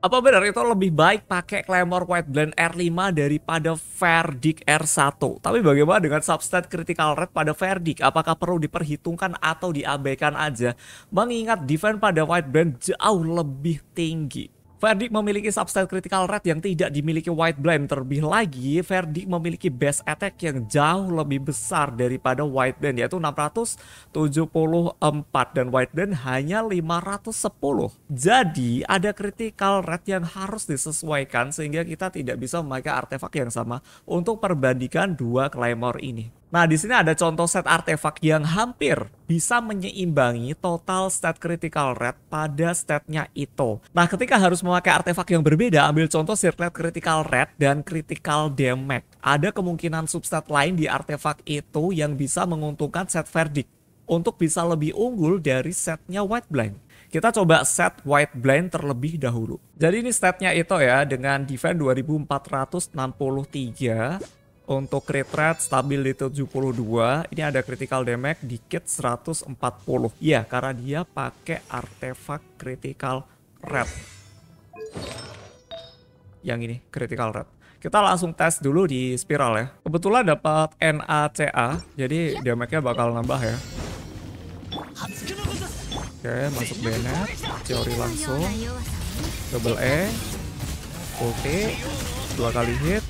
apa benar itu lebih baik pakai Claymore White Blend R5 daripada Verdict R1? Tapi bagaimana dengan substat critical rate pada Verdict? Apakah perlu diperhitungkan atau diabaikan aja? Mengingat defense pada White Blend jauh lebih tinggi. Verdict memiliki substat critical rate yang tidak dimiliki White Blind. Terlebih lagi, Verdict memiliki base attack yang jauh lebih besar daripada White Blind yaitu 674 dan White Blind hanya 510. Jadi ada critical rate yang harus disesuaikan sehingga kita tidak bisa memakai artefak yang sama untuk perbandingan dua Claymore ini. Nah, di sini ada contoh set artefak yang hampir bisa menyeimbangi total stat critical red pada statnya itu. Nah, ketika harus memakai artefak yang berbeda, ambil contoh circlet critical red dan critical damage. Ada kemungkinan substat lain di artefak itu yang bisa menguntungkan set verdict untuk bisa lebih unggul dari setnya white blind. Kita coba set white blind terlebih dahulu. Jadi ini statnya itu ya dengan defense 2463, untuk crit rate stabil di 72, ini ada critical damage dikit 140. Iya, karena dia pakai artefak critical rate. Yang ini, critical rate. Kita langsung tes dulu di spiral ya. Kebetulan dapat NACA, jadi damage-nya bakal nambah ya. Oke, masuk Bennett. Teori langsung. Double E. Oke. Dua kali hit.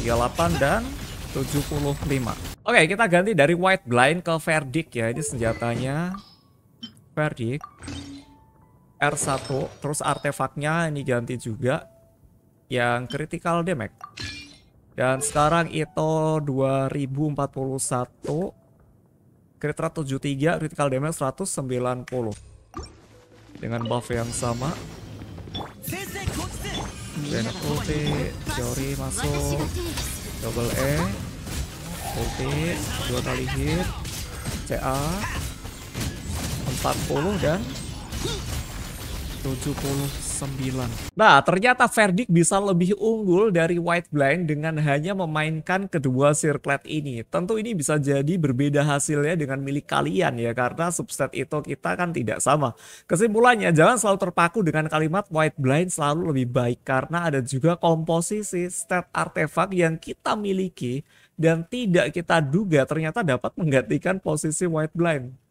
38 dan 75. Oke, kita ganti dari White Blind ke Verdict ya. Ini senjatanya Verdict. R1, terus artefaknya ini ganti juga yang critical damage. Dan sekarang itu 2041 crit rate 73, critical damage 190. Dengan buff yang sama. Benok ulti Jori masuk Double E Ulti Dua kali hit CA 40 dan 79. Nah, ternyata Verdict bisa lebih unggul dari White Blind dengan hanya memainkan kedua sirklet ini. Tentu ini bisa jadi berbeda hasilnya dengan milik kalian ya, karena subset itu kita kan tidak sama. Kesimpulannya, jangan selalu terpaku dengan kalimat White Blind selalu lebih baik, karena ada juga komposisi stat artefak yang kita miliki dan tidak kita duga ternyata dapat menggantikan posisi White Blind.